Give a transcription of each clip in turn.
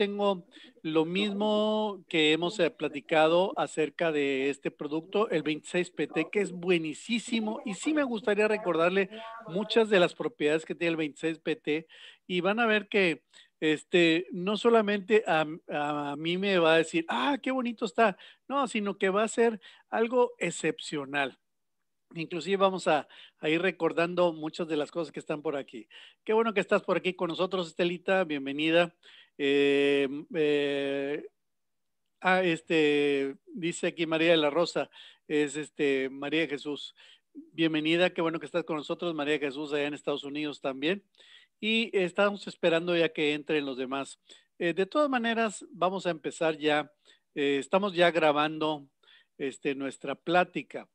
tengo lo mismo que hemos eh, platicado acerca de este producto, el 26PT, que es buenísimo y sí me gustaría recordarle muchas de las propiedades que tiene el 26PT y van a ver que este, no solamente a, a, mí me va a decir, ah, qué bonito está, no, sino que va a ser algo excepcional. Inclusive vamos a, ir recordando muchas de las cosas que están por aquí. Qué bueno que estás por aquí con nosotros, Estelita. Bienvenida. Eh, eh, ah, este, dice aquí María de la Rosa, es este, María Jesús. Bienvenida, qué bueno que estás con nosotros, María Jesús, allá en Estados Unidos también. Y estamos esperando ya que entren los demás. Eh, de todas maneras, vamos a empezar ya. estamos ya grabando este, nuestra plática.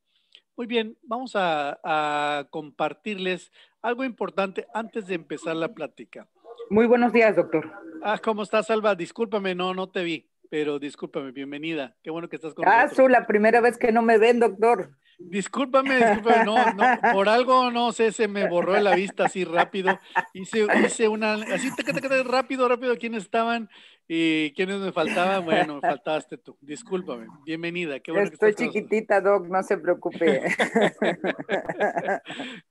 Muy bien, vamos a, compartirles algo importante antes de empezar la plática. Muy buenos días, doctor. Ah, ¿cómo estás, Alba? Discúlpame, no, no te vi, pero discúlpame, bienvenida. Qué bueno que estás con ah, nosotros. Ah, la primera vez que no me ven, doctor. Discúlpame, discúlpame, no, no, por algo no sé, se me borró la vista así rápido. Hice, hice una, así rápido, rápido, quiénes estaban y quiénes me faltaban. Bueno, faltaste tú. Discúlpame, bienvenida. Qué bueno Estoy chiquitita, Doc, no se preocupe.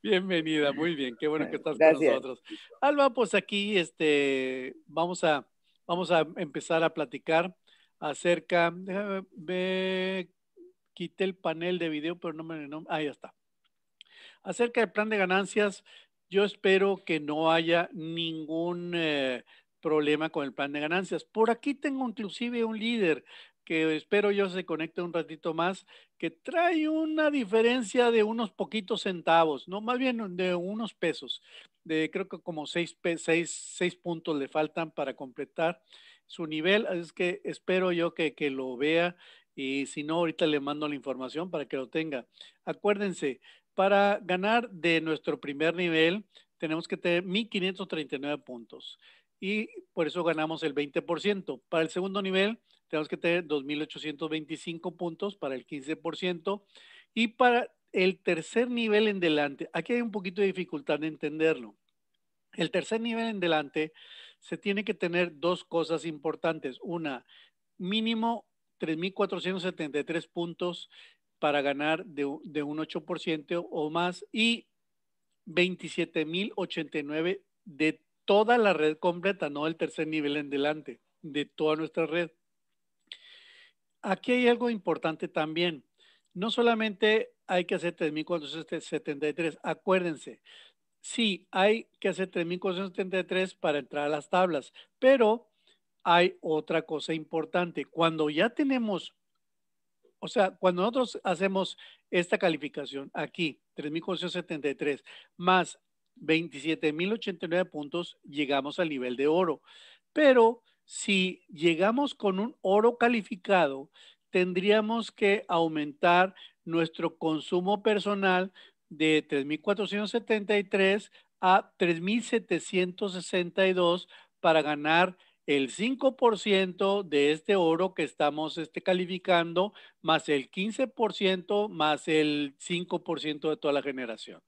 bienvenida, muy bien, qué bueno que estás con nosotros. Alba, pues aquí este, vamos, a, vamos a empezar a platicar acerca, déjame ver quité el panel de video, pero no me... ahí está. Acerca del plan de ganancias, yo espero que no haya ningún eh, problema con el plan de ganancias. Por aquí tengo inclusive un líder que espero yo se conecte un ratito más, que trae una diferencia de unos poquitos centavos, no más bien de unos pesos, de creo que como seis, seis, puntos le faltan para completar su nivel, es que espero yo que, que lo vea y si no, ahorita le mando la información para que lo tenga. Acuérdense, para ganar de nuestro primer nivel, tenemos que tener 1539 puntos. Y por eso ganamos el 20%. Para el segundo nivel, tenemos que tener 2825 puntos para el 15%. Y para el tercer nivel en delante, aquí hay un poquito de dificultad de entenderlo. El tercer nivel en delante se tiene que tener dos cosas importantes. Una, mínimo 3.473 puntos para ganar de, un 8% o más y 27.089 de toda la red completa, no el tercer nivel en delante, de toda nuestra red. Aquí hay algo importante también. No solamente hay que hacer 3.473, acuérdense, sí, hay que hacer 3.473 para entrar a las tablas, pero hay otra cosa importante. Cuando ya tenemos, o sea, cuando nosotros hacemos esta calificación aquí, 3.473 más 27.089 puntos, llegamos al nivel de oro. Pero si llegamos con un oro calificado, tendríamos que aumentar nuestro consumo personal de 3.473 a 3.762 para ganar el 5% de este oro que estamos este, calificando, más el 15%, más el 5% de toda la generación.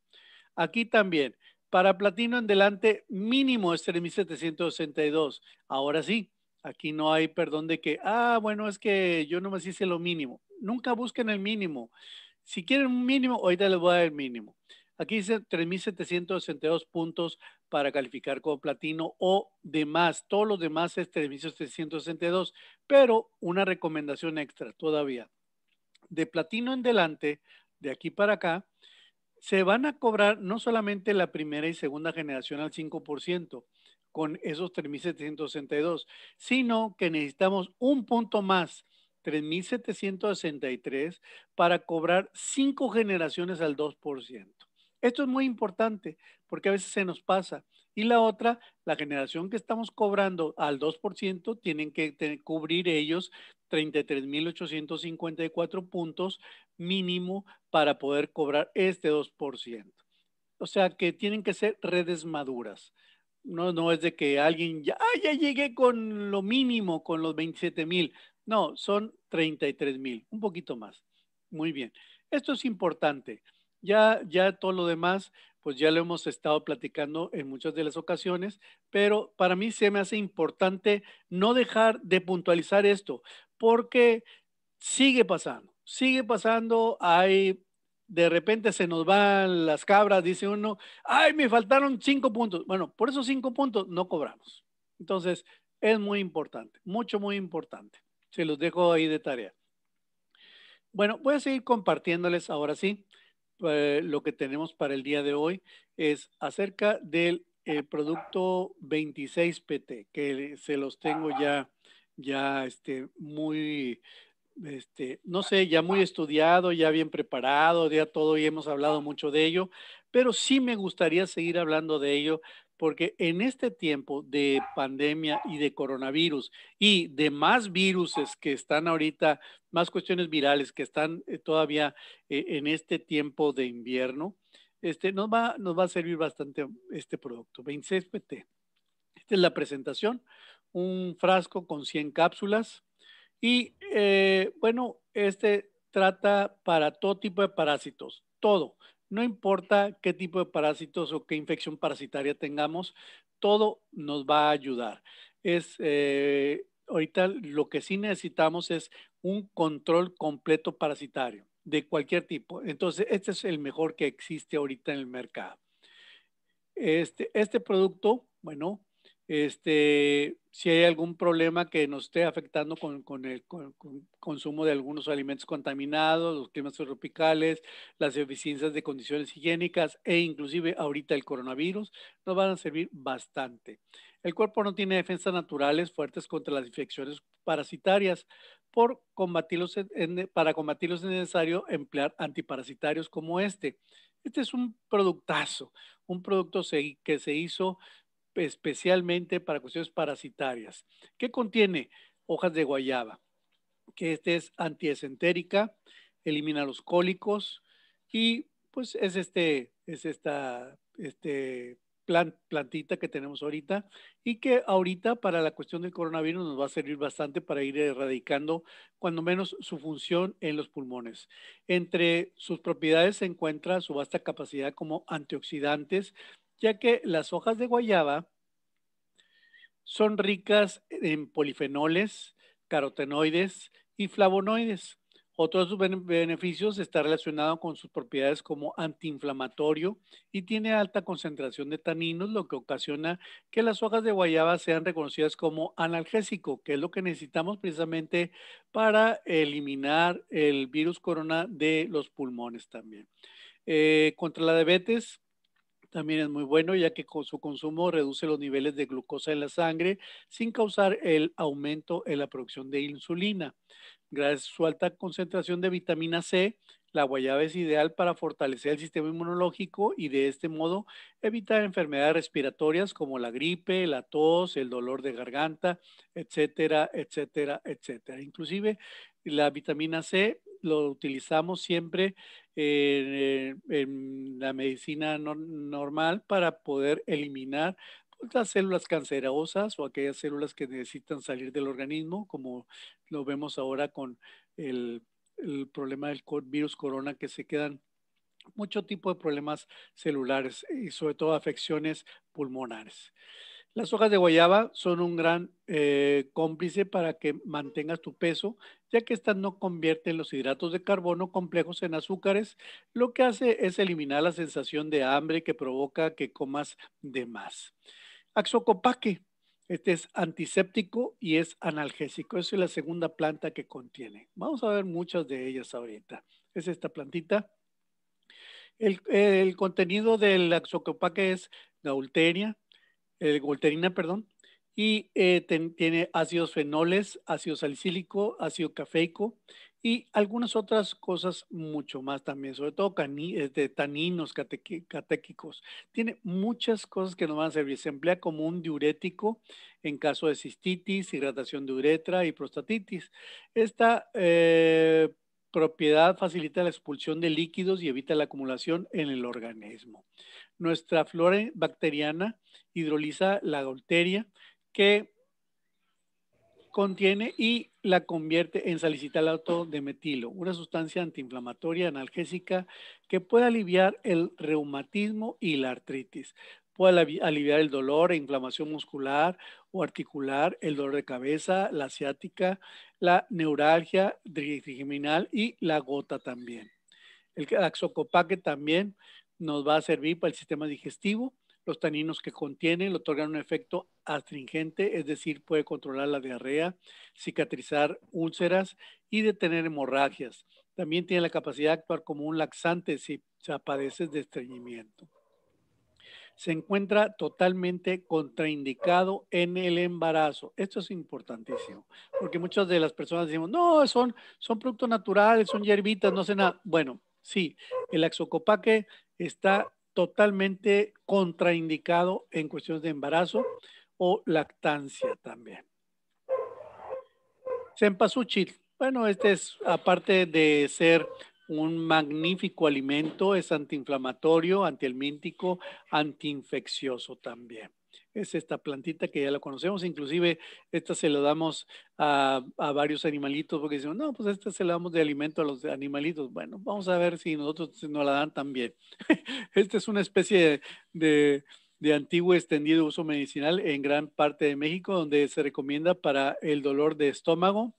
Aquí también, para platino en delante, mínimo es 3.762. Ahora sí, aquí no hay perdón de que, ah, bueno, es que yo no me hice lo mínimo. Nunca busquen el mínimo. Si quieren un mínimo, ahorita les voy a dar el mínimo. Aquí dice 3.762 puntos para calificar como platino o demás. Todos los demás es 3.762, pero una recomendación extra todavía. De platino en delante, de aquí para acá, se van a cobrar no solamente la primera y segunda generación al 5% con esos 3.762, sino que necesitamos un punto más, 3.763, para cobrar cinco generaciones al 2%. Esto es muy importante porque a veces se nos pasa. Y la otra, la generación que estamos cobrando al 2%, tienen que cubrir ellos 33.854 puntos mínimo para poder cobrar este 2%. O sea que tienen que ser redes maduras. No, no es de que alguien ya, ya llegué con lo mínimo, con los 27.000. No, son 33.000, un poquito más. Muy bien. Esto es importante. Ya, todo lo demás, pues ya lo hemos estado platicando en muchas de las ocasiones, pero para mí se me hace importante no dejar de puntualizar esto, porque sigue pasando, sigue pasando, hay de repente se nos van las cabras, dice uno, ay, me faltaron cinco puntos. Bueno, por esos cinco puntos no cobramos. Entonces, es muy importante, mucho, muy importante. Se los dejo ahí de tarea. Bueno, voy a seguir compartiéndoles ahora sí eh, lo que tenemos para el día de hoy es acerca del eh, producto 26PT, que se los tengo ya, ya este, muy, este, no sé, ya muy estudiado, ya bien preparado, ya todo y hemos hablado mucho de ello, pero sí me gustaría seguir hablando de ello porque en este tiempo de pandemia y de coronavirus y de más virus que están ahorita, más cuestiones virales que están eh, todavía eh, en este tiempo de invierno, este, nos, va, nos va a servir bastante este producto, 26PT. Esta es la presentación, un frasco con 100 cápsulas y eh, bueno, este trata para todo tipo de parásitos, todo, no importa qué tipo de parásitos o qué infección parasitaria tengamos, todo nos va a ayudar. Es eh, ahorita lo que sí necesitamos es un control completo parasitario de cualquier tipo. Entonces, este es el mejor que existe ahorita en el mercado. Este, este producto, bueno, este, si hay algún problema que nos esté afectando con, el consumo de algunos alimentos contaminados, los climas tropicales, las deficiencias de condiciones higiénicas e inclusive ahorita el coronavirus, nos van a servir bastante. El cuerpo no tiene defensas naturales fuertes contra las infecciones parasitarias. Por combatirlos para combatirlos es necesario emplear antiparasitarios como este. Este es un productazo, un producto que se hizo especialmente para cuestiones parasitarias. que contiene? Hojas de guayaba, que este es antiesentérica, elimina los cólicos y pues es este, es esta, este plantita que tenemos ahorita y que ahorita para la cuestión del coronavirus nos va a servir bastante para ir erradicando cuando menos su función en los pulmones. Entre sus propiedades se encuentra su vasta capacidad como antioxidantes ya que las hojas de guayaba son ricas en polifenoles, carotenoides y flavonoides. Otro de sus beneficios está relacionado con sus propiedades como antiinflamatorio y tiene alta concentración de taninos, lo que ocasiona que las hojas de guayaba sean reconocidas como analgésico, que es lo que necesitamos precisamente para eliminar el virus corona de los pulmones también. Eh, contra la diabetes, también es muy bueno ya que con su consumo reduce los niveles de glucosa en la sangre sin causar el aumento en la producción de insulina. Gracias a su alta concentración de vitamina C, la guayaba es ideal para fortalecer el sistema inmunológico y de este modo evitar enfermedades respiratorias como la gripe, la tos, el dolor de garganta, etcétera, etcétera, etcétera. Inclusive la vitamina C lo utilizamos siempre en, eh, la medicina normal para poder eliminar pues, las células cancerosas o aquellas células que necesitan salir del organismo, como lo vemos ahora con el, el problema del virus corona que se quedan mucho tipo de problemas celulares y sobre todo afecciones pulmonares. Las hojas de guayaba son un gran eh, cómplice para que mantengas tu peso, ya que estas no convierte los hidratos de carbono complejos en azúcares, lo que hace es eliminar la sensación de hambre que provoca que comas de más. Axocopaque, este es antiséptico y es analgésico. Esa es la segunda planta que contiene. Vamos a ver muchas de ellas ahorita. Es esta plantita. El, contenido del axocopaque es eh, gaulteria, el, perdón, y eh, tiene ácidos fenoles, ácido salicílico, ácido cafeico y algunas otras cosas mucho más también, sobre todo este, taninos catequicos. Tiene muchas cosas que nos van a servir. Se emplea como un diurético en caso de cistitis, hidratación de uretra y prostatitis. Esta eh, propiedad facilita la expulsión de líquidos y evita la acumulación en el organismo. Nuestra flora bacteriana hidroliza la adulteria que contiene y la convierte en salicitalato de metilo, una sustancia antiinflamatoria analgésica que puede aliviar el reumatismo y la artritis. Puede aliviar el dolor e inflamación muscular o articular, el dolor de cabeza, la ciática, la neuralgia trigeminal y la gota también. El axocopaque también nos va a servir para el sistema digestivo los taninos que contienen le otorgan un efecto astringente, es decir, puede controlar la diarrea, cicatrizar úlceras y detener hemorragias. También tiene la capacidad de actuar como un laxante si se padeces de estreñimiento. Se encuentra totalmente contraindicado en el embarazo. Esto es importantísimo, porque muchas de las personas decimos, no, son, son productos naturales, son hierbitas, no sé nada. Bueno, sí, el axocopaque está totalmente contraindicado en cuestiones de embarazo o lactancia también. Cempasúchil. Bueno, este es, aparte de ser un magnífico alimento, es antiinflamatorio, antihelmíntico, antiinfeccioso también es esta plantita que ya la conocemos, inclusive esta se la damos a, varios animalitos porque dicen, no, pues esta se la damos de alimento a los animalitos. Bueno, vamos a ver si nosotros nos la dan también. esta es una especie de, de antiguo extendido uso medicinal en gran parte de México, donde se recomienda para el dolor de estómago,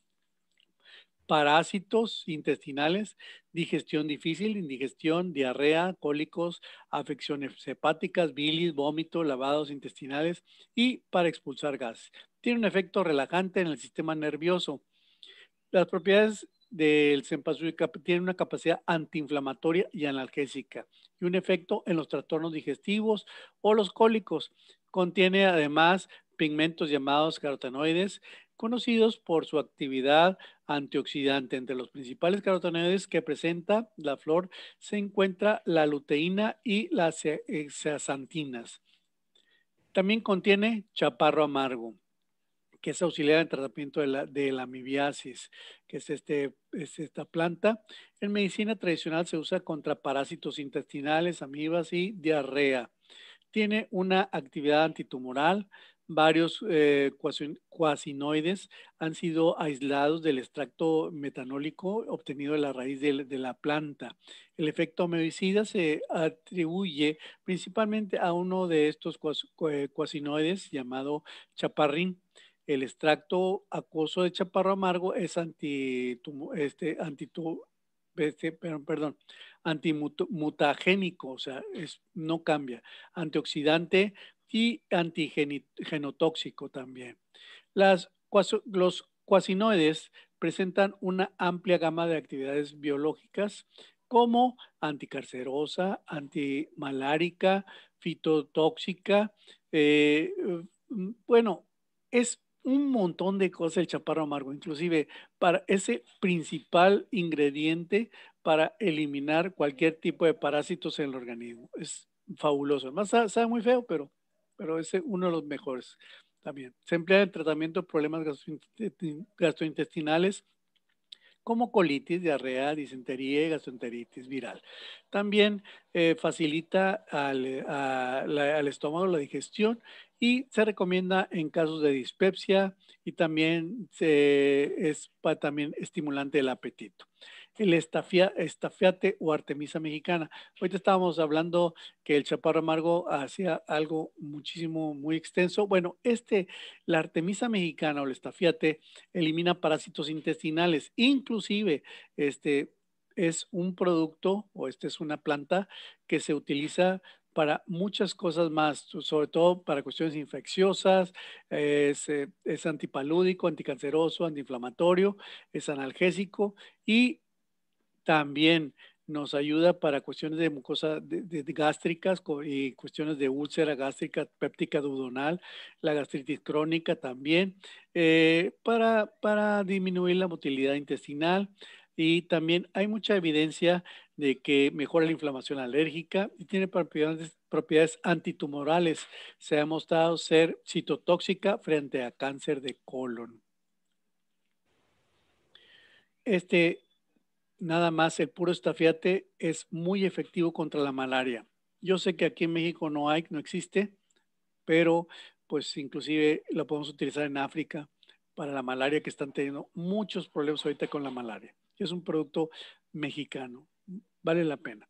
parásitos intestinales, digestión difícil, indigestión, diarrea, cólicos, afecciones hepáticas, bilis, vómito, lavados intestinales y para expulsar gas. Tiene un efecto relajante en el sistema nervioso. Las propiedades del cempasúchil tienen una capacidad antiinflamatoria y analgésica y un efecto en los trastornos digestivos o los cólicos. Contiene además pigmentos llamados carotenoides, conocidos por su actividad antioxidante. Entre los principales carotenoides que presenta la flor se encuentra la luteína y las zeaxantinas. Eh, También contiene chaparro amargo, que es auxiliar en tratamiento de la, amibiasis, que es, este, es esta planta. En medicina tradicional se usa contra parásitos intestinales, amibas y diarrea. Tiene una actividad antitumoral, varios eh, cuasinoides han sido aislados del extracto metanólico obtenido de la raíz de, la planta. El efecto homicida se atribuye principalmente a uno de estos eh, cuasinoides llamado chaparrín. El extracto acuoso de chaparro amargo es anti este, este, perdón, antimutagénico, o sea, no cambia. Antioxidante y antigenotóxico también. Las, los cuasinoides presentan una amplia gama de actividades biológicas como anticarcerosa, antimalárica, fitotóxica. Eh, mm, bueno, es un montón de cosas el chaparro amargo, inclusive para ese principal ingrediente para eliminar cualquier tipo de parásitos en el organismo. Es fabuloso. Además, sabe muy feo, pero pero es uno de los mejores también. Se emplea en tratamiento de problemas gastrointestinales como colitis, diarrea, disentería y gastroenteritis viral. También eh, facilita al, estómago la digestión y se recomienda en casos de dispepsia y también es también estimulante del apetito el estafiate o artemisa mexicana. Ahorita estábamos hablando que el chaparro amargo hacía algo muchísimo, muy extenso. Bueno, este, la artemisa mexicana o el estafiate elimina parásitos intestinales, inclusive este es un producto o esta es una planta que se utiliza para muchas cosas más, sobre todo para cuestiones infecciosas, es, eh, es, antipalúdico, anticanceroso, antiinflamatorio, es analgésico y también nos ayuda para cuestiones de mucosa gástricas y cuestiones de úlcera gástrica, péptica duodenal, la gastritis crónica también, eh, para, disminuir la motilidad intestinal. Y también hay mucha evidencia de que mejora la inflamación alérgica y tiene propiedades, propiedades antitumorales. Se ha mostrado ser citotóxica frente a cáncer de colon. Este, nada más el puro estafiate es muy efectivo contra la malaria. Yo sé que aquí en México no hay, no existe, pero pues inclusive lo podemos utilizar en África para la malaria, que están teniendo muchos problemas ahorita con la malaria. Es un producto mexicano, vale la pena.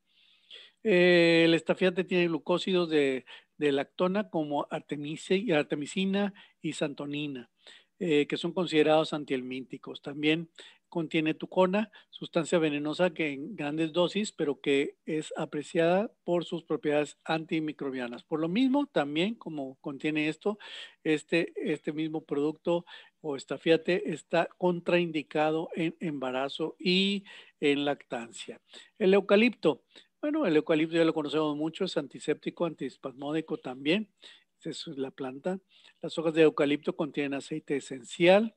Eh, el estafiate tiene glucósidos de, lactona como y artemisina y santonina, eh, que son considerados antihelmínticos. También Contiene tucona, sustancia venenosa que en grandes dosis, pero que es apreciada por sus propiedades antimicrobianas. Por lo mismo, también como contiene esto, este, este mismo producto o estafiate está contraindicado en embarazo y en lactancia. El eucalipto. Bueno, el eucalipto ya lo conocemos mucho, es antiséptico, antispasmódico también. Esa es la planta. Las hojas de eucalipto contienen aceite esencial,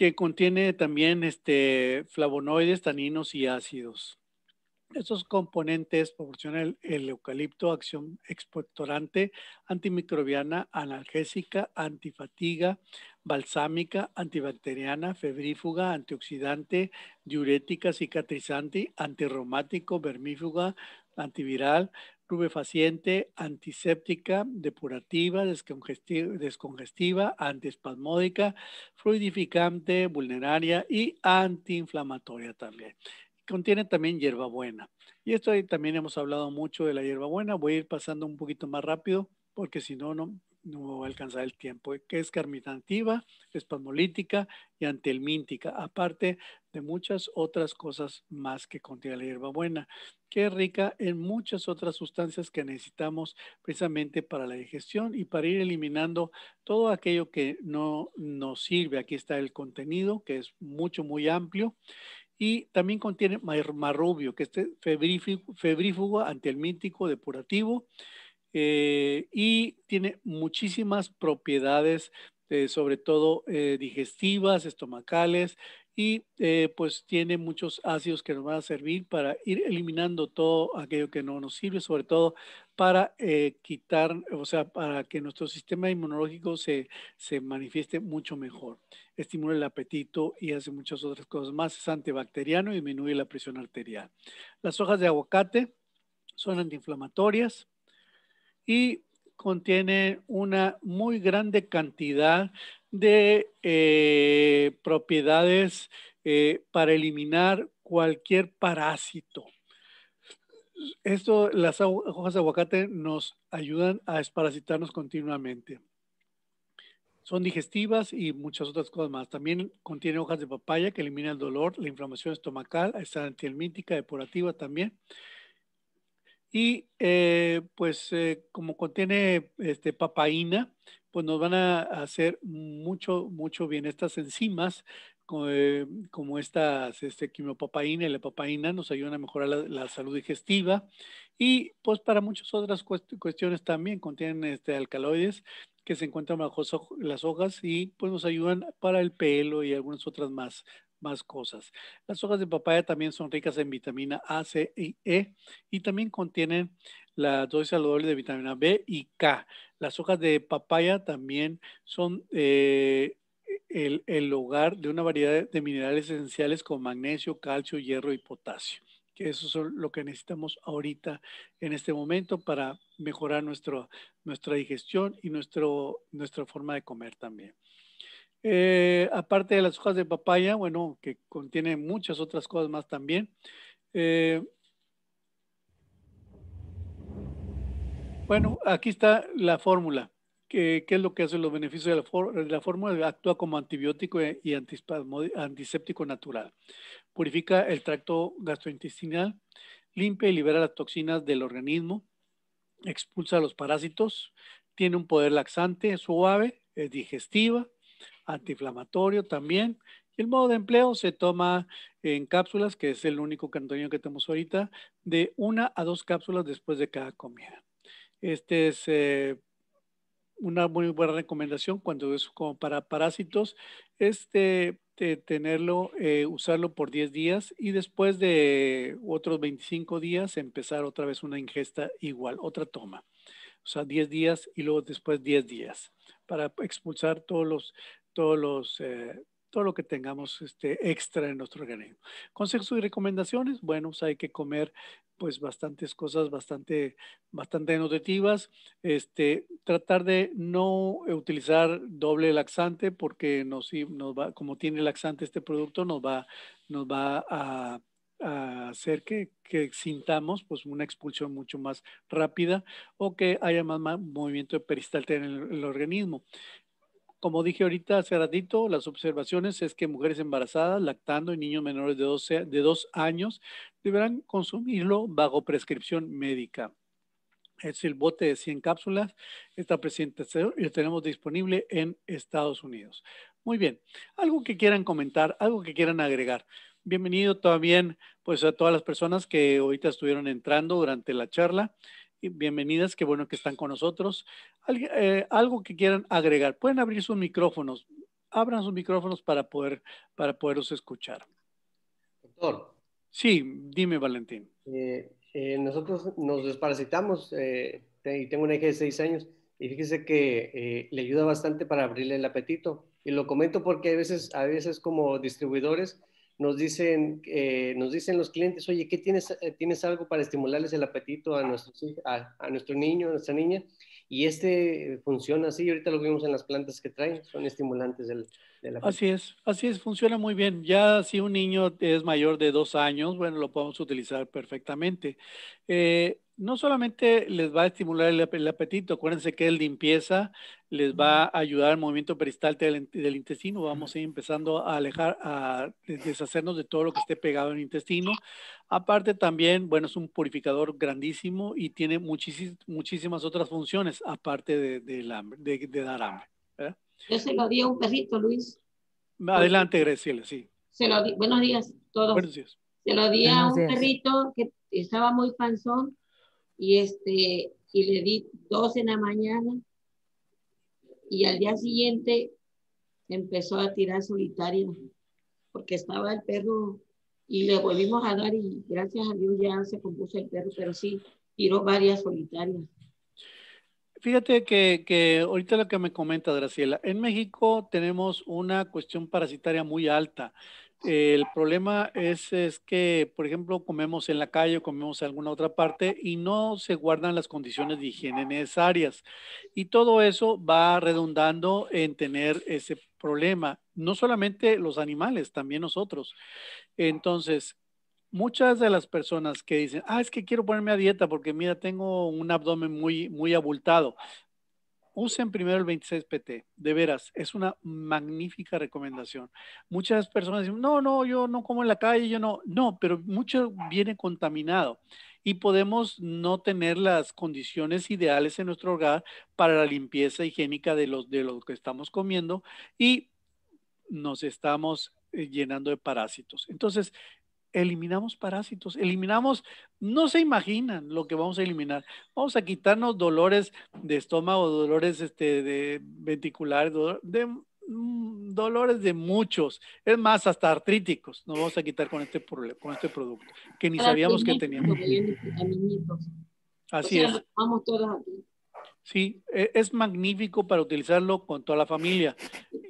que contiene también este, flavonoides, taninos y ácidos. Estos componentes proporcionan el, eucalipto acción expectorante, antimicrobiana, analgésica, antifatiga, balsámica, antibacteriana, febrífuga, antioxidante, diurética, cicatrizante, antirromático, vermífuga, antiviral, rubefaciente, antiséptica, depurativa, descongestiva, descongestiva, antiespasmódica, fluidificante, vulneraria y antiinflamatoria también. Contiene también hierbabuena. Y esto ahí también hemos hablado mucho de la hierbabuena. Voy a ir pasando un poquito más rápido porque si no, no no voy a alcanzar el tiempo, que es carminativa, espasmolítica y antihelmíntica, aparte de muchas otras cosas más que contiene la hierbabuena, que es rica en muchas otras sustancias que necesitamos precisamente para la digestión y para ir eliminando todo aquello que no nos sirve. Aquí está el contenido, que es mucho, muy amplio. Y también contiene marrubio, que es este febrífugo, antihelmíntico, depurativo, eh, y tiene muchísimas propiedades, eh, sobre todo eh, digestivas, estomacales, y pues tiene muchos ácidos que nos van a servir para ir eliminando todo aquello que no nos sirve, sobre todo para quitar, o sea, para que nuestro sistema inmunológico se, se manifieste mucho mejor. Estimula el apetito y hace muchas otras cosas más. Es antibacteriano y disminuye la presión arterial. Las hojas de aguacate son antiinflamatorias y contiene una muy grande cantidad de eh, propiedades eh, para eliminar cualquier parásito. Esto, las hojas de aguacate nos ayudan a desparasitarnos continuamente. Son digestivas y muchas otras cosas más. También contiene hojas de papaya que elimina el dolor, la inflamación estomacal, es antihelmíntica, depurativa también. Y eh, pues eh, como contiene este, papaína, pues nos van a hacer mucho, mucho bien estas enzimas eh, como, estas este, quimiopapaína y la papaína nos ayudan a mejorar la, salud digestiva y pues para muchas otras cuestiones también contienen este, alcaloides que se encuentran bajo las hojas y pues nos ayudan para el pelo y algunas otras más más cosas. Las hojas de papaya también son ricas en vitamina A, C y E y también contienen la dosis saludable de vitamina B y K. Las hojas de papaya también son eh, el, hogar de una variedad de minerales esenciales como magnesio, calcio, hierro y potasio. Que eso es lo que necesitamos ahorita en este momento para mejorar nuestra digestión y nuestra forma de comer también. Eh, aparte de las hojas de papaya, bueno, que contiene muchas otras cosas más también. Eh, bueno, aquí está la fórmula. ¿Qué, es lo que hace los beneficios de la, de la fórmula? Actúa como antibiótico e, y antiséptico natural. Purifica el tracto gastrointestinal, limpia y libera las toxinas del organismo, expulsa los parásitos, tiene un poder laxante, suave, es digestiva, antiinflamatorio también. Y el modo de empleo se toma en cápsulas, que es el único cantonino que tenemos ahorita, de una a dos cápsulas después de cada comida. Este es eh, una muy buena recomendación cuando es como para parásitos, este tenerlo, eh, usarlo por 10 días y después de otros 25 días empezar otra vez una ingesta igual, otra toma. O sea, 10 días y luego después 10 días para expulsar todos los, todos los, eh, todo lo que tengamos este, extra en nuestro organismo. Consejos y recomendaciones, bueno, pues hay que comer pues bastantes cosas bastante, bastante nutritivas. Este, tratar de no utilizar doble laxante porque nos va, como tiene laxante este producto, nos va, nos va a a hacer que, sintamos pues, una expulsión mucho más rápida o que haya más, más movimiento peristaltia en el, organismo. Como dije ahorita hace ratito, las observaciones es que mujeres embarazadas, lactando y niños menores de, dos de 2 años deberán consumirlo bajo prescripción médica. Es el bote de 100 cápsulas. está presente y lo tenemos disponible en Estados Unidos. Muy bien. Algo que quieran comentar, algo que quieran agregar. Bienvenido también pues a todas las personas que ahorita estuvieron entrando durante la charla. Bienvenidas, qué bueno que están con nosotros. Eh, algo que quieran agregar, pueden abrir sus micrófonos, abran sus micrófonos para poder para poderlos escuchar. Doctor. Sí, dime Valentín. Eh, eh, nosotros nos desparasitamos y tengo un eje de seis años y fíjese que le ayuda bastante para abrirle el apetito. Y lo comento porque a veces, a veces como distribuidores nos dicen, eh, nos dicen los clientes, oye, ¿qué tienes, eh, tienes algo para estimularles el apetito a, nuestro a, nuestro niño, a nuestra niña? Y este funciona así, ahorita lo vimos en las plantas que traen, son estimulantes del, apetito. Así es, así es, funciona muy bien. Ya si un niño es mayor de dos años, bueno, lo podemos utilizar perfectamente. Eh, no solamente les va a estimular el, apetito, acuérdense que es limpieza, les va a ayudar al movimiento peristalte del, intestino, vamos a ir empezando a alejar, a deshacernos de todo lo que esté pegado en el intestino. Aparte también, bueno, es un purificador grandísimo y tiene muchísimas otras funciones, aparte de, de, de, dar hambre. Yo se lo di a un perrito, Luis. Ah, adelante, Graciela, sí. Se lo di, buenos días a todos. Buenos Se lo di a un perrito que estaba muy panzón y, este, y le di dos en la mañana y al día siguiente empezó a tirar solitario porque estaba el perro y le volvimos a dar y gracias a Dios ya se compuso el perro, pero sí tiró varias solitarias. Fíjate que, que, ahorita lo que me comenta Graciela, en México tenemos una cuestión parasitaria muy alta el problema es, que, por ejemplo, comemos en la calle o comemos en alguna otra parte y no se guardan las condiciones de higiene necesarias. Y todo eso va redundando en tener ese problema. No solamente los animales, también nosotros. Entonces, muchas de las personas que dicen, ah, es que quiero ponerme a dieta porque mira, tengo un abdomen muy, muy abultado usen primero el 26PT, de veras, es una magnífica recomendación. Muchas personas dicen, no, no, yo no como en la calle, yo no, no, pero mucho viene contaminado y podemos no tener las condiciones ideales en nuestro hogar para la limpieza higiénica de los de lo que estamos comiendo y nos estamos eh, llenando de parásitos. Entonces, eliminamos parásitos, eliminamos, no se imaginan lo que vamos a eliminar. Vamos a quitarnos dolores de estómago, dolores este, de ventriculares, de, mm, dolores de muchos, es más, hasta artríticos, nos vamos a quitar con este, con este producto, que ni sabíamos que teníamos. Así es. Sí, e, es magnífico para utilizarlo con toda la familia.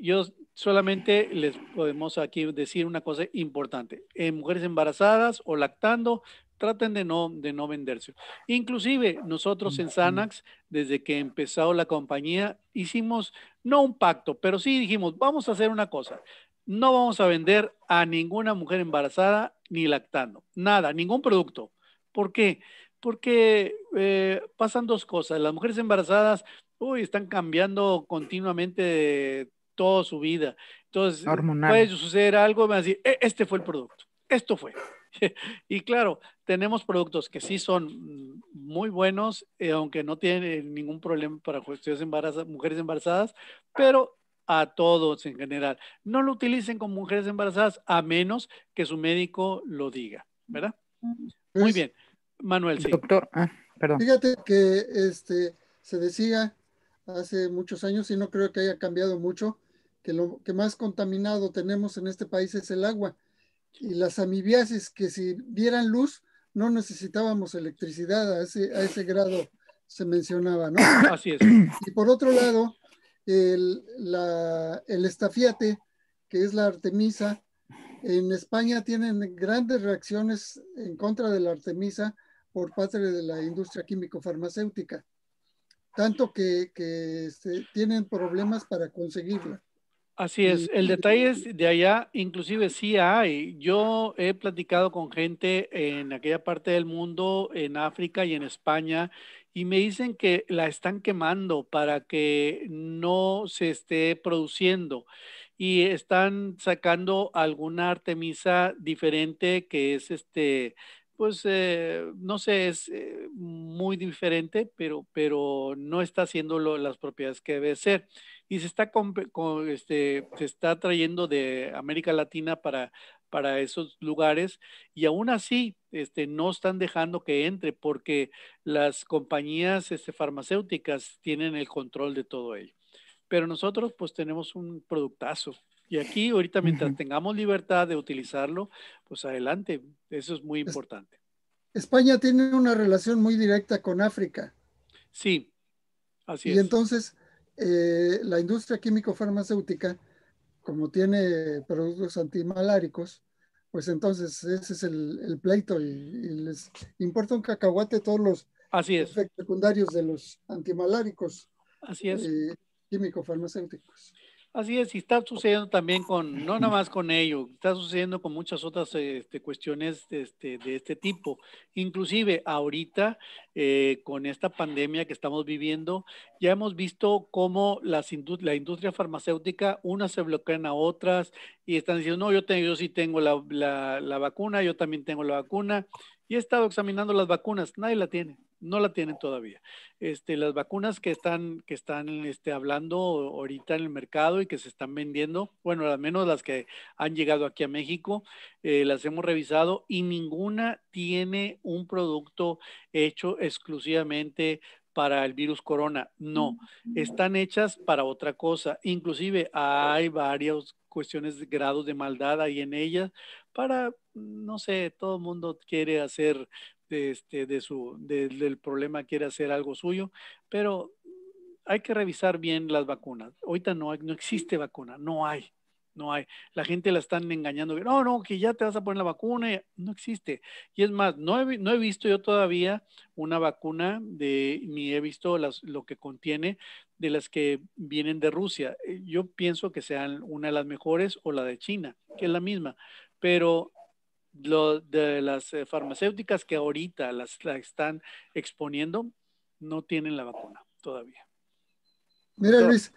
Yo Solamente les podemos aquí decir una cosa importante. En mujeres embarazadas o lactando, traten de no, de no venderse. Inclusive nosotros en Sanax, desde que empezó la compañía, hicimos no un pacto, pero sí dijimos, vamos a hacer una cosa. No vamos a vender a ninguna mujer embarazada ni lactando. Nada, ningún producto. ¿Por qué? Porque eh, pasan dos cosas. Las mujeres embarazadas, hoy están cambiando continuamente de toda su vida. Entonces, puede suceder algo, me decir, e, este fue el producto, esto fue. y claro, tenemos productos que sí son muy buenos, eh, aunque no tienen eh, ningún problema para embarazadas, mujeres embarazadas, pero a todos en general. No lo utilicen con mujeres embarazadas a menos que su médico lo diga, ¿verdad? Muy bien. Manuel, Doctor, ah, Fíjate que este, se decía hace muchos años y no creo que haya cambiado mucho que lo que más contaminado tenemos en este país es el agua. Y las amibiasis que si dieran luz, no necesitábamos electricidad, a ese, a ese grado se mencionaba, ¿no? Así es. Y por otro lado, el, estafiate, que es la artemisa, en España tienen grandes reacciones en contra de la artemisa por parte de la industria químico-farmacéutica, tanto que, este, tienen problemas para conseguirla. Así es, el detalle es de allá, inclusive sí hay. Yo he platicado con gente en aquella parte del mundo, en África y en España, y me dicen que la están quemando para que no se esté produciendo y están sacando alguna artemisa diferente que es este pues eh, no sé, es eh, muy diferente, pero, pero no está haciendo las propiedades que debe ser. Y se está, este, se está trayendo de América Latina para, para esos lugares y aún así este, no están dejando que entre porque las compañías este, farmacéuticas tienen el control de todo ello. Pero nosotros pues tenemos un productazo. Y aquí, ahorita, mientras tengamos libertad de utilizarlo, pues adelante, eso es muy importante. España tiene una relación muy directa con África. Sí, así es. Y entonces, eh, la industria químico-farmacéutica, como tiene productos antimaláricos, pues entonces ese es el, pleito y, les importa un cacahuate todos los efectos secundarios de los antimaláricos Así es. Eh, químico-farmacéuticos. Así es, y está sucediendo también con, no nada más con ello, está sucediendo con muchas otras este, cuestiones este, de este, tipo. Inclusive ahorita, eh, con esta pandemia que estamos viviendo, ya hemos visto cómo las la industria farmacéutica, unas se bloquean a otras y están diciendo, no, yo, tengo, yo sí tengo la, la vacuna, yo también tengo la vacuna, y he estado examinando las vacunas, nadie la tiene no la tienen todavía. Este, las vacunas que están, que están este, hablando ahorita en el mercado y que se están vendiendo, bueno, al menos las que han llegado aquí a México, eh, las hemos revisado y ninguna tiene un producto hecho exclusivamente para el virus corona. No, están hechas para otra cosa. Inclusive hay varias cuestiones, de grados de maldad ahí en ellas para, no sé, todo el mundo quiere hacer de, este, de su, del problema quiere hacer algo suyo, pero hay que revisar bien las vacunas. Ahorita no, hay, no existe vacuna, no hay, no hay. La gente la están engañando, no, no, que ya te vas a poner la vacuna, no existe. Y es más, no he, no he visto yo todavía una vacuna de, ni he visto las, lo que contiene de las que vienen de Rusia. Eh, yo pienso que sean una de las mejores o la de China, que es la misma, pero de las eh, farmacéuticas que ahorita las están exponiendo no tienen la vacuna todavía. Mira, Luis,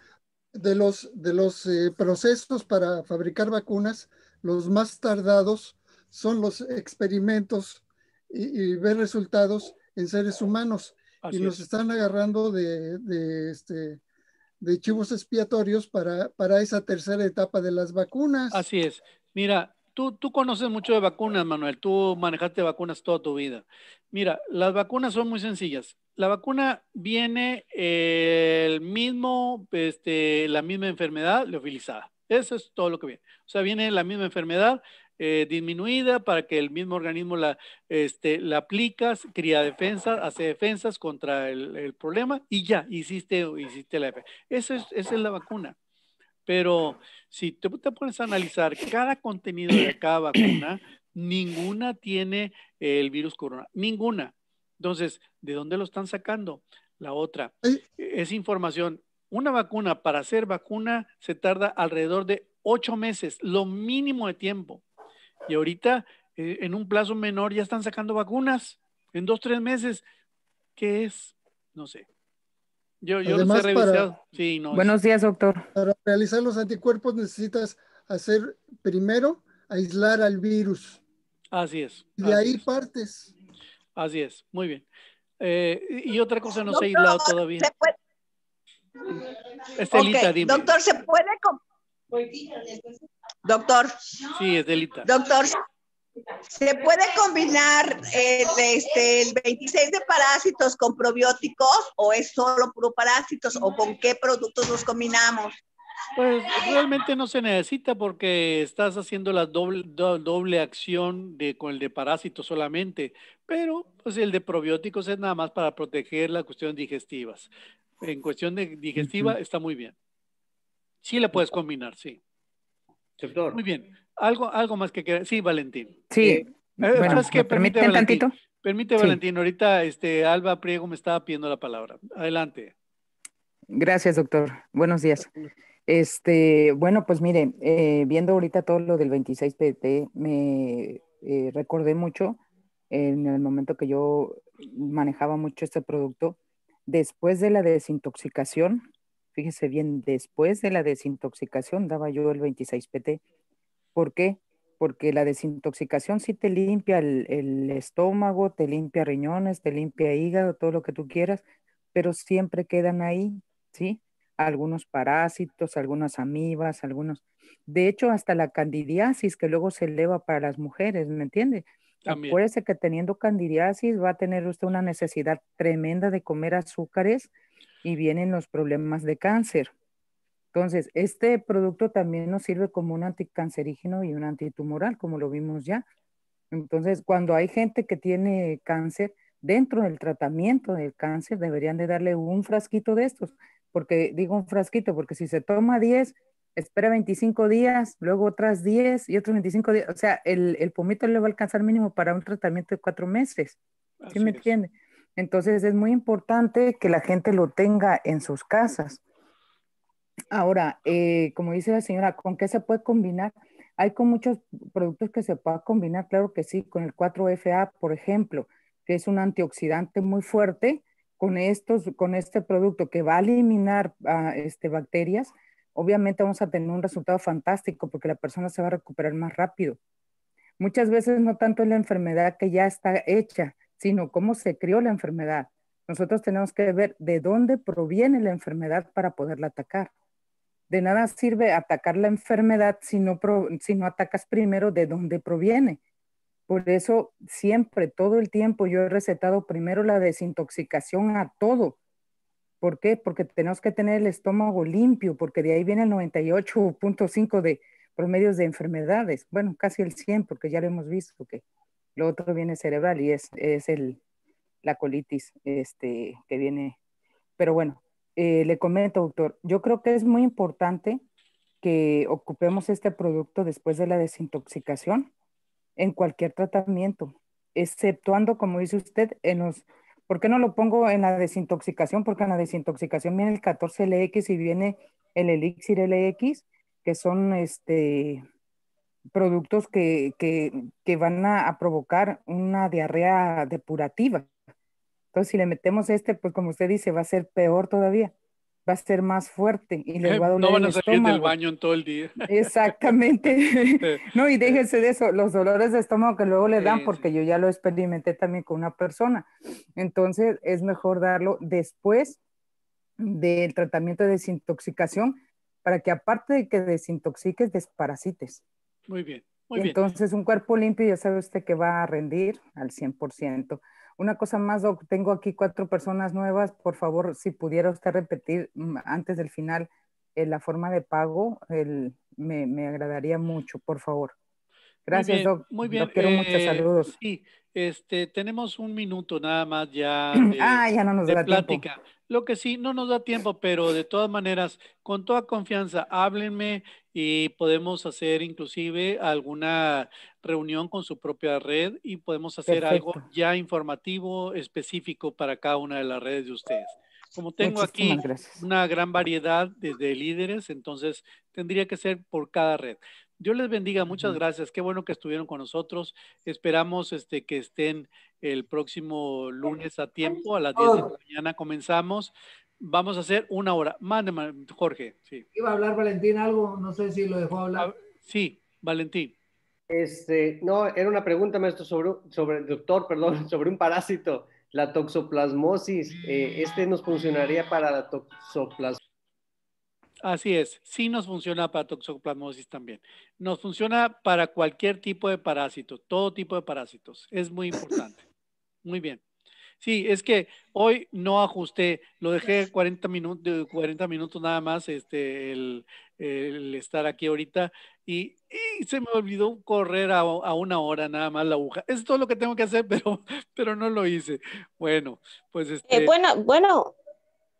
de los, de los eh, procesos para fabricar vacunas, los más tardados son los experimentos y, ver resultados en seres humanos. y nos están agarrando de, este, de chivos expiatorios para, para esa tercera etapa de las vacunas. Así es. Mira, tú, tú conoces mucho de vacunas, Manuel. Tú manejaste vacunas toda tu vida. Mira, las vacunas son muy sencillas. La vacuna viene eh, el mismo, este, la misma enfermedad leofilizada. Eso es todo lo que viene. O sea, viene la misma enfermedad eh, disminuida para que el mismo organismo la, este, la aplicas, cría defensas, hace defensas contra el, problema y ya, hiciste, hiciste la defensa. es, esa es la vacuna. Pero si te, te pones a analizar cada contenido de cada vacuna, ninguna tiene el virus corona, ninguna. Entonces, ¿de dónde lo están sacando? La otra es información. Una vacuna para ser vacuna se tarda alrededor de ocho meses, lo mínimo de tiempo. Y ahorita, eh, en un plazo menor, ya están sacando vacunas en dos, tres meses. ¿Qué es? No sé. Yo, yo Además, he revisado. buenos días, doctor. Para realizar los anticuerpos necesitas hacer primero aislar al virus. Así es. Y de ahí partes. Así es, muy bien. Eh, y otra cosa no se ha aislado todavía. ¿se puede? Estelita, dime. Doctor, ¿se puede? Doctor. Sí, Estelita. Doctor, se puede combinar eh, este, el, 26 de parásitos con probióticos o es solo puro parásitos o con qué productos los combinamos. Pues realmente no se necesita porque estás haciendo la doble, doble acción de, con el de parásitos solamente, pero pues el de probióticos es nada más para proteger la cuestión digestivas. En cuestión de digestiva está muy bien. Sí la puedes combinar, sí. Doctor. Muy bien. Algo, algo más que Sí, Valentín. Sí. es que permite tantito? Permite, Valentín. Ahorita este, Alba Priego me estaba pidiendo la palabra. Adelante. Gracias, doctor. Buenos días. Este, bueno, pues mire, eh, viendo ahorita todo lo del 26 PT, me eh, recordé mucho en el momento que yo manejaba mucho este producto. Después de la desintoxicación, fíjese bien, después de la desintoxicación daba yo el 26 PT ¿Por qué? Porque la desintoxicación sí te limpia el, estómago, te limpia riñones, te limpia hígado, todo lo que tú quieras, pero siempre quedan ahí, ¿sí? Algunos parásitos, algunas amibas, algunos... De hecho, hasta la candidiasis que luego se eleva para las mujeres, ¿me entiendes? Acuérdese que teniendo candidiasis va a tener usted una necesidad tremenda de comer azúcares y vienen los problemas de cáncer. Entonces, este producto también nos sirve como un anticancerígeno y un antitumoral, como lo vimos ya. Entonces, cuando hay gente que tiene cáncer, dentro del tratamiento del cáncer deberían de darle un frasquito de estos, porque digo un frasquito, porque si se toma 10, espera 25 días, luego otras 10 y otros 25 días, o sea, el, pomito le va a alcanzar mínimo para un tratamiento de cuatro meses. ¿Sí me entiende? Entonces, es muy importante que la gente lo tenga en sus casas. Ahora, eh, como dice la señora, ¿con qué se puede combinar? Hay con muchos productos que se puede combinar, claro que sí, con el 4FA, por ejemplo, que es un antioxidante muy fuerte, con, estos, con este producto que va a eliminar ah, este, bacterias, obviamente vamos a tener un resultado fantástico porque la persona se va a recuperar más rápido. Muchas veces no tanto es la enfermedad que ya está hecha, sino cómo se crió la enfermedad. Nosotros tenemos que ver de dónde proviene la enfermedad para poderla atacar. De nada sirve atacar la enfermedad si no, si no atacas primero de dónde proviene. Por eso siempre, todo el tiempo, yo he recetado primero la desintoxicación a todo. ¿Por qué? Porque tenemos que tener el estómago limpio, porque de ahí viene el 98.5 de promedios de enfermedades. Bueno, casi el 100, porque ya lo hemos visto que lo otro viene cerebral y es, es el, la colitis este, que viene. Pero bueno, eh, le comento, doctor, yo creo que es muy importante que ocupemos este producto después de la desintoxicación en cualquier tratamiento, exceptuando, como dice usted, en los... ¿Por qué no lo pongo en la desintoxicación? Porque en la desintoxicación viene el 14LX y viene el elixir LX, que son este, productos que, van a, provocar una diarrea depurativa. Entonces, si le metemos este, pues como usted dice, va a ser peor todavía. Va a ser más fuerte y le eh, va a doler. No van a salir del baño en todo el día. Exactamente. no, y déjense de eso, los dolores de estómago que luego le dan, porque yo ya lo experimenté también con una persona. Entonces, es mejor darlo después del tratamiento de desintoxicación para que aparte de que desintoxiques, desparasites. Muy bien. Muy bien. Entonces, un cuerpo limpio ya sabe usted que va a rendir al 100%. Una cosa más, Doc, tengo aquí cuatro personas nuevas. Por favor, si pudiera usted repetir mm, antes del final eh, la forma de pago, me, agradaría mucho, por favor. Gracias, muy bien, Doc. Muy bien. quiero muchos eh, saludos. Sí, este, tenemos un minuto nada más ya de, ah, ya no nos plática. Lo que sí, no nos da tiempo, pero de todas maneras, con toda confianza, háblenme y podemos hacer inclusive alguna reunión con su propia red y podemos hacer algo ya informativo específico para cada una de las redes de ustedes. Como tengo aquí una gran variedad de, líderes, entonces tendría que ser por cada red. Dios les bendiga, muchas gracias. Qué bueno que estuvieron con nosotros. Esperamos este, que estén el próximo lunes a tiempo, a las 10 de la oh. mañana comenzamos. Vamos a hacer una hora. Mándeme, Jorge. Iba a hablar Valentín algo, no sé si lo dejó hablar. Ah, sí, Valentín. Este, no, era una pregunta, maestro, sobre, sobre el doctor, perdón, sobre un parásito, la toxoplasmosis. Eh, ¿Este nos funcionaría para la toxoplasmosis? Así es, sí nos funciona para toxoplasmosis también. Nos funciona para cualquier tipo de parásito, todo tipo de parásitos. Es muy importante. Muy bien. Sí, es que hoy no ajusté, lo dejé 40 minutos, minutos nada más, este, el, estar aquí ahorita y, se me olvidó correr a, una hora nada más la aguja. Es todo lo que tengo que hacer, pero, pero no lo hice. Bueno, pues eh, este. bueno, bueno.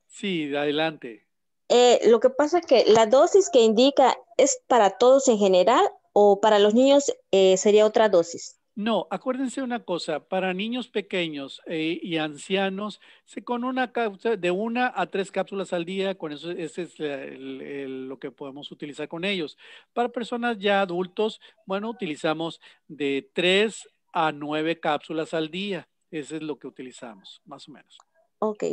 Sí, adelante. Eh, lo que pasa es que la dosis que indica es para todos en general o para los niños eh, sería otra dosis. No, acuérdense una cosa, para niños pequeños eh, y ancianos, se con una cápsula de una a tres cápsulas al día, con eso ese es lo que podemos utilizar con ellos. Para personas ya adultos, bueno, utilizamos de tres a nueve cápsulas al día. Ese es lo que utilizamos, más o menos. Ok.